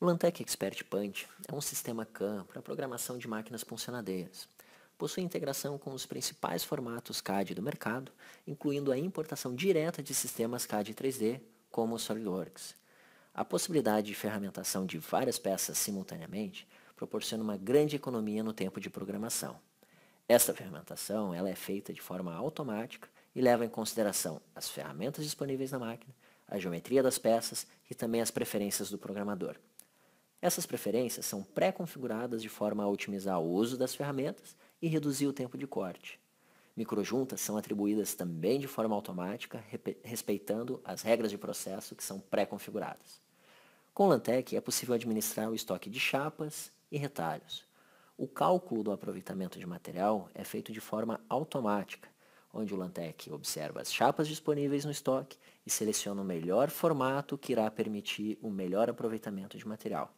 O Lantec Expert Punch é um sistema CAN para programação de máquinas puncionadeiras. Possui integração com os principais formatos CAD do mercado, incluindo a importação direta de sistemas CAD 3D, como o SolidWorks. A possibilidade de ferramentação de várias peças simultaneamente proporciona uma grande economia no tempo de programação. Esta ferramentação ela é feita de forma automática e leva em consideração as ferramentas disponíveis na máquina, a geometria das peças e também as preferências do programador. Essas preferências são pré-configuradas de forma a otimizar o uso das ferramentas e reduzir o tempo de corte. Microjuntas são atribuídas também de forma automática, respeitando as regras de processo que são pré-configuradas. Com Lantec é possível administrar o estoque de chapas e retalhos. O cálculo do aproveitamento de material é feito de forma automática, onde o Lantec observa as chapas disponíveis no estoque e seleciona o melhor formato que irá permitir o melhor aproveitamento de material.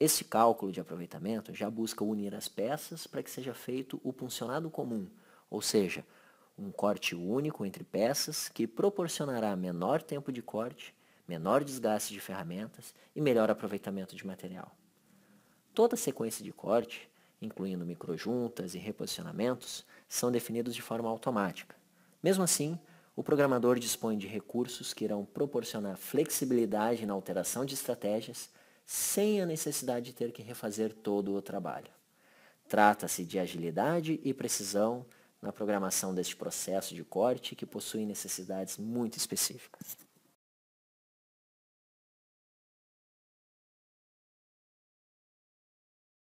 Esse cálculo de aproveitamento já busca unir as peças para que seja feito o puncionado comum, ou seja, um corte único entre peças que proporcionará menor tempo de corte, menor desgaste de ferramentas e melhor aproveitamento de material. Toda sequência de corte, incluindo microjuntas e reposicionamentos, são definidos de forma automática. Mesmo assim, o programador dispõe de recursos que irão proporcionar flexibilidade na alteração de estratégias sem a necessidade de ter que refazer todo o trabalho. Trata-se de agilidade e precisão na programação deste processo de corte que possui necessidades muito específicas.